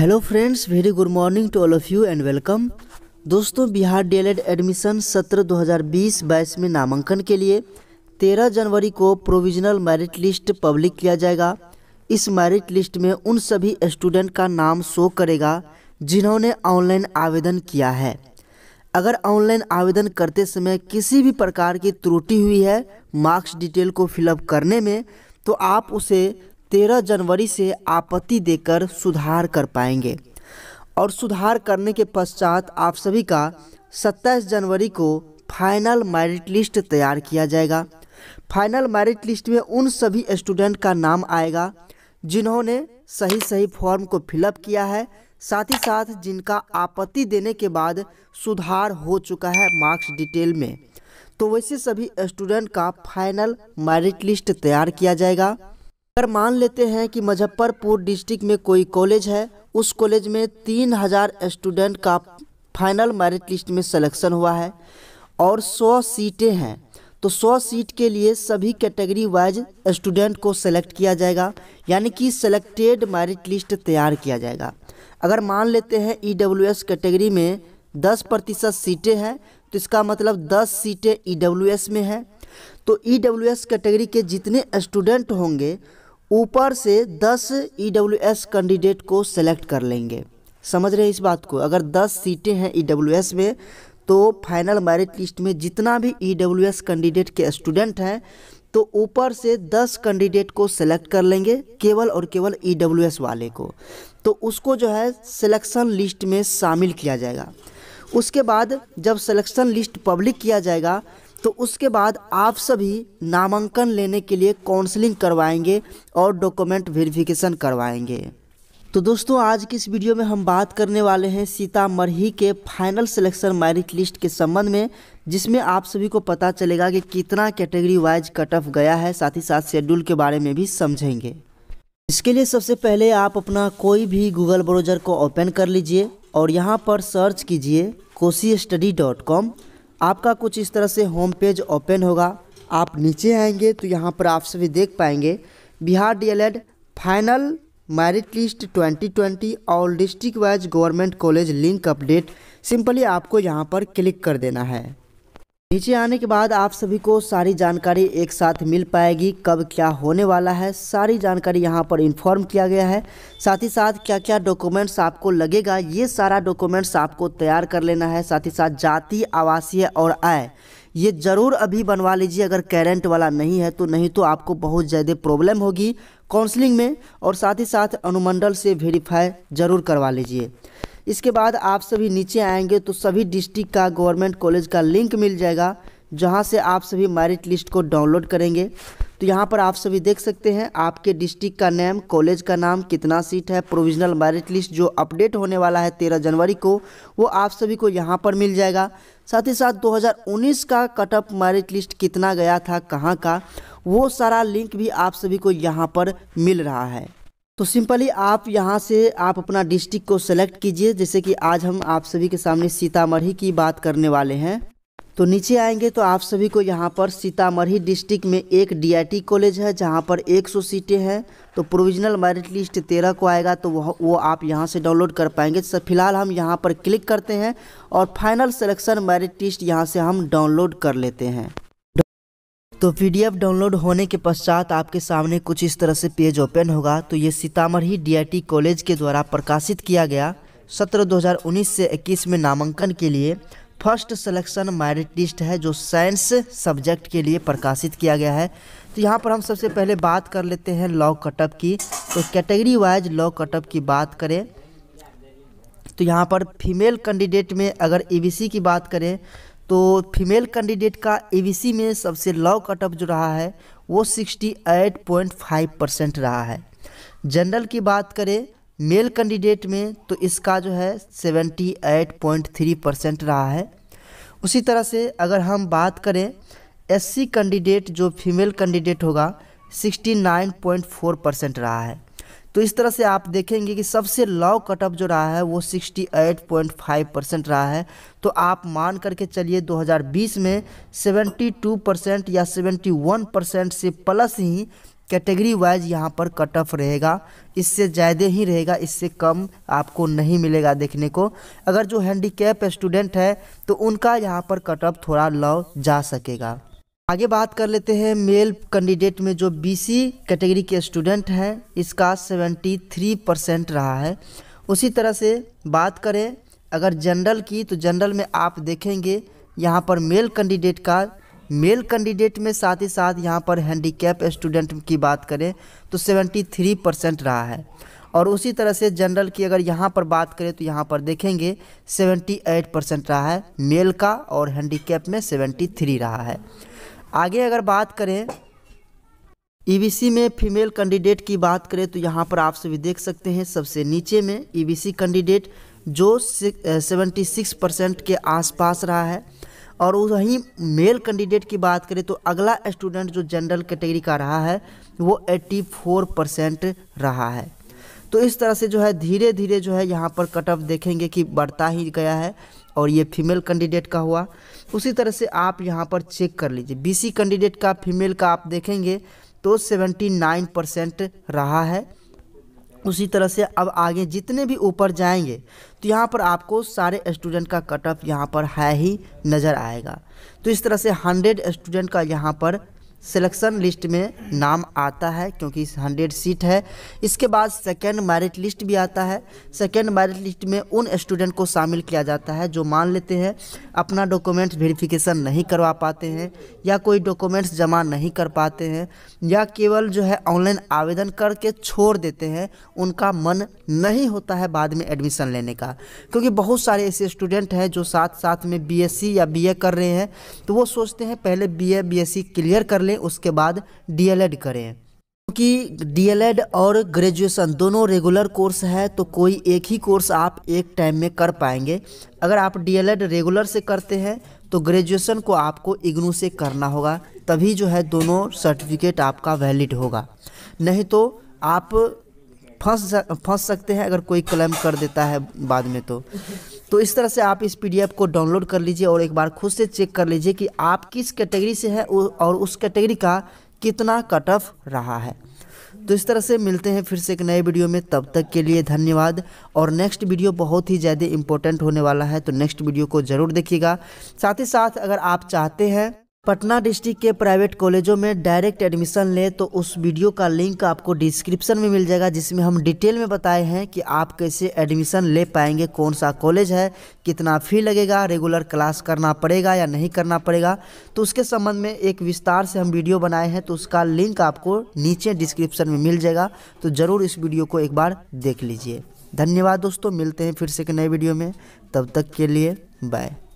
hello friends very good morning to all of you and welcome दोस्तों Bihar DElEd admission सत्र 2020-22 में नामांकन के लिए 13 जनवरी को प्रोविजनल मेरिट लिस्ट पब्लिक किया जाएगा इस मेरिट लिस्ट में उन सभी स्टूडेंट का नाम शो करेगा जिन्होंने ऑनलाइन आवेदन किया है अगर ऑनलाइन आवेदन करते समय किसी भी प्रकार की त्रुटि हुई है मार्क्स डिटेल को फिलअप करने में तो आप उसे तेरह जनवरी से आपत्ति देकर सुधार कर पाएंगे और सुधार करने के पश्चात आप सभी का सत्ताईस जनवरी को फाइनल मेरिट लिस्ट तैयार किया जाएगा फाइनल मेरिट लिस्ट में उन सभी स्टूडेंट का नाम आएगा जिन्होंने सही सही फॉर्म को फिलअप किया है साथ ही साथ जिनका आपत्ति देने के बाद सुधार हो चुका है मार्क्स डिटेल में तो वैसे सभी स्टूडेंट का फाइनल मेरिट लिस्ट तैयार किया जाएगा अगर मान लेते हैं कि मुजफ्फरपुर डिस्ट्रिक्ट में कोई कॉलेज है उस कॉलेज में तीन हज़ार स्टूडेंट का फाइनल मेरिट लिस्ट में सिलेक्शन हुआ है और सौ सीटें हैं तो सौ सीट के लिए सभी कैटेगरी वाइज स्टूडेंट को सेलेक्ट किया जाएगा यानी कि सेलेक्टेड मेरिट लिस्ट तैयार किया जाएगा अगर मान लेते हैं ई कैटेगरी में दस प्रतिशत सीटें हैं तो इसका मतलब दस सीटें ई में हैं तो ई कैटेगरी के जितने स्टूडेंट होंगे ऊपर से 10 ई कैंडिडेट को सेलेक्ट कर लेंगे समझ रहे हैं इस बात को अगर 10 सीटें हैं ई e में तो फाइनल मेरिट लिस्ट में जितना भी ई e कैंडिडेट के स्टूडेंट हैं तो ऊपर से 10 कैंडिडेट को सेलेक्ट कर लेंगे केवल और केवल ई e वाले को तो उसको जो है सिलेक्शन लिस्ट में शामिल किया जाएगा उसके बाद जब सिलेक्शन लिस्ट पब्लिक किया जाएगा तो उसके बाद आप सभी नामांकन लेने के लिए काउंसलिंग करवाएंगे और डॉक्यूमेंट वेरिफिकेशन करवाएंगे तो दोस्तों आज की इस वीडियो में हम बात करने वाले हैं सीतामढ़ी के फाइनल सिलेक्शन मैरिट लिस्ट के संबंध में जिसमें आप सभी को पता चलेगा कि कितना कैटेगरी वाइज कट ऑफ गया है साथ ही साथ शेड्यूल के बारे में भी समझेंगे इसके लिए सबसे पहले आप अपना कोई भी गूगल ब्राउज़र को ओपन कर लीजिए और यहाँ पर सर्च कीजिए कोसी स्टडी डॉट कॉम आपका कुछ इस तरह से होम पेज ओपन होगा आप नीचे आएंगे तो यहाँ पर आप सभी देख पाएंगे Bihar D final merit list 2020 और district wise government college link update simply आपको यहाँ पर क्लिक कर देना है नीचे आने के बाद आप सभी को सारी जानकारी एक साथ मिल पाएगी कब क्या होने वाला है सारी जानकारी यहाँ पर इन्फॉर्म किया गया है साथ ही साथ क्या क्या डॉक्यूमेंट्स आपको लगेगा ये सारा डॉक्यूमेंट्स आपको तैयार कर लेना है साथ ही साथ जाति आवासीय और आय ये ज़रूर अभी बनवा लीजिए अगर कैरेंट वाला नहीं है तो नहीं तो आपको बहुत ज़्यादा प्रॉब्लम होगी काउंसलिंग में और साथ ही साथ अनुमंडल से वेरीफाई ज़रूर करवा लीजिए इसके बाद आप सभी नीचे आएंगे तो सभी डिस्ट्रिक्ट का गवर्नमेंट कॉलेज का लिंक मिल जाएगा जहां से आप सभी मेरिट लिस्ट को डाउनलोड करेंगे तो यहां पर आप सभी देख सकते हैं आपके डिस्ट्रिक्ट का नेम कॉलेज का नाम कितना सीट है प्रोविजनल मेरिट लिस्ट जो अपडेट होने वाला है तेरह जनवरी को वो आप सभी को यहाँ पर मिल जाएगा साथ ही साथ दो का कट ऑफ मेरिट लिस्ट कितना गया था कहाँ का वो सारा लिंक भी आप सभी को यहाँ पर मिल रहा है तो सिंपली आप यहाँ से आप अपना डिस्ट्रिक्ट को सेलेक्ट कीजिए जैसे कि आज हम आप सभी के सामने सीतामढ़ी की बात करने वाले हैं तो नीचे आएंगे तो आप सभी को यहाँ पर सीतामढ़ी डिस्ट्रिक्ट में एक डीआईटी कॉलेज है जहाँ पर 100 सीटें हैं तो प्रोविजनल मेरिट लिस्ट तेरह को आएगा तो वह वो आप यहाँ से डाउनलोड कर पाएंगे सर फिलहाल हम यहाँ पर क्लिक करते हैं और फाइनल सिलेक्शन मेरिट लिस्ट यहाँ से हम डाउनलोड कर लेते हैं तो पीडीएफ डाउनलोड होने के पश्चात आपके सामने कुछ इस तरह से पेज ओपन होगा तो ये सीतामढ़ी डीआईटी कॉलेज के द्वारा प्रकाशित किया गया सत्र 2019 से 21 में नामांकन के लिए फर्स्ट सिलेक्शन मैरिट लिस्ट है जो साइंस सब्जेक्ट के लिए प्रकाशित किया गया है तो यहाँ पर हम सबसे पहले बात कर लेते हैं लॉ कटअप की तो कैटेगरी वाइज लॉ कटअप की बात करें तो यहाँ पर फीमेल कैंडिडेट में अगर ई e की बात करें तो फीमेल कैंडिडेट का ईवीसी में सबसे लो कट ऑफ जो रहा है वो 68.5 परसेंट रहा है जनरल की बात करें मेल कैंडिडेट में तो इसका जो है 78.3 परसेंट रहा है उसी तरह से अगर हम बात करें एससी कैंडिडेट जो फीमेल कैंडिडेट होगा 69.4 परसेंट रहा है तो इस तरह से आप देखेंगे कि सबसे लॉ कटअप जो रहा है वो 68.5 परसेंट रहा है तो आप मान करके चलिए 2020 में 72 परसेंट या 71 परसेंट से प्लस ही कैटेगरी वाइज यहाँ पर कट ऑफ रहेगा इससे ज़्यादा ही रहेगा इससे कम आपको नहीं मिलेगा देखने को अगर जो हैंडीकैप स्टूडेंट है तो उनका यहाँ पर कट ऑफ थोड़ा लॉ जा सकेगा आगे बात कर लेते हैं मेल कैंडिडेट में जो बीसी कैटेगरी के स्टूडेंट हैं इसका 73 परसेंट रहा है उसी तरह से बात करें अगर जनरल की तो जनरल में आप देखेंगे यहाँ पर मेल कैंडिडेट का मेल कैंडिडेट में साथ ही साथ यहाँ पर हैंडीकैप स्टूडेंट की बात करें तो 73 परसेंट रहा है और उसी तरह से जनरल की अगर यहाँ पर बात करें तो यहाँ पर देखेंगे 78 परसेंट रहा है मेल का और हैंडीकैप में 73 रहा है आगे अगर बात करें ईबीसी e में फीमेल कैंडिडेट की बात करें तो यहाँ पर आप सभी देख सकते हैं सबसे नीचे में ईबीसी e कैंडिडेट जो सेवेंटी सिक्स परसेंट के आसपास रहा है और वहीं मेल कैंडिडेट की बात करें तो अगला स्टूडेंट जो जनरल कैटेगरी का रहा है वो एट्टी फोर परसेंट रहा है तो इस तरह से जो है धीरे धीरे जो है यहाँ पर कट ऑफ देखेंगे कि बढ़ता ही गया है और ये फीमेल कैंडिडेट का हुआ उसी तरह से आप यहाँ पर चेक कर लीजिए बीसी कैंडिडेट का फीमेल का आप देखेंगे तो 79 परसेंट रहा है उसी तरह से अब आगे जितने भी ऊपर जाएंगे तो यहाँ पर आपको सारे स्टूडेंट का कटअप यहाँ पर है ही नज़र आएगा तो इस तरह से 100 स्टूडेंट का यहाँ पर सिलेक्शन लिस्ट में नाम आता है क्योंकि हंड्रेड सीट है इसके बाद सेकेंड मैरिट लिस्ट भी आता है सेकेंड मैरिट लिस्ट में उन स्टूडेंट को शामिल किया जाता है जो मान लेते हैं अपना डॉक्यूमेंट्स वेरिफिकेशन नहीं करवा पाते हैं या कोई डॉक्यूमेंट्स जमा नहीं कर पाते हैं या केवल जो है ऑनलाइन आवेदन करके छोड़ देते हैं उनका मन नहीं होता है बाद में एडमिशन लेने का क्योंकि बहुत सारे ऐसे स्टूडेंट हैं जो साथ साथ में बी या बी कर रहे हैं तो वो सोचते हैं पहले बी ए क्लियर कर लें उसके बाद डीएलएड e करें क्योंकि डीएलएड e और ग्रेजुएशन दोनों रेगुलर कोर्स है तो कोई एक ही कोर्स आप एक टाइम में कर पाएंगे अगर आप डीएलएड रेगुलर e से करते हैं तो ग्रेजुएशन को आपको इग्नू से करना होगा तभी जो है दोनों सर्टिफिकेट आपका वैलिड होगा नहीं तो आप फंस फंस सकते हैं अगर कोई क्लेम कर देता है बाद में तो तो इस तरह से आप इस पीडीएफ को डाउनलोड कर लीजिए और एक बार खुद से चेक कर लीजिए कि आप किस कैटेगरी से हैं और उस कैटेगरी का कितना कट ऑफ रहा है तो इस तरह से मिलते हैं फिर से एक नए वीडियो में तब तक के लिए धन्यवाद और नेक्स्ट वीडियो बहुत ही ज़्यादा इंपॉर्टेंट होने वाला है तो नेक्स्ट वीडियो को ज़रूर देखिएगा साथ ही साथ अगर आप चाहते हैं पटना डिस्ट्रिक्ट के प्राइवेट कॉलेजों में डायरेक्ट एडमिशन लें तो उस वीडियो का लिंक आपको डिस्क्रिप्शन में मिल जाएगा जिसमें हम डिटेल में बताए हैं कि आप कैसे एडमिशन ले पाएंगे कौन सा कॉलेज है कितना फ़ी लगेगा रेगुलर क्लास करना पड़ेगा या नहीं करना पड़ेगा तो उसके संबंध में एक विस्तार से हम वीडियो बनाए हैं तो उसका लिंक आपको नीचे डिस्क्रिप्शन में मिल जाएगा तो ज़रूर इस वीडियो को एक बार देख लीजिए धन्यवाद दोस्तों मिलते हैं फिर से एक नए वीडियो में तब तक के लिए बाय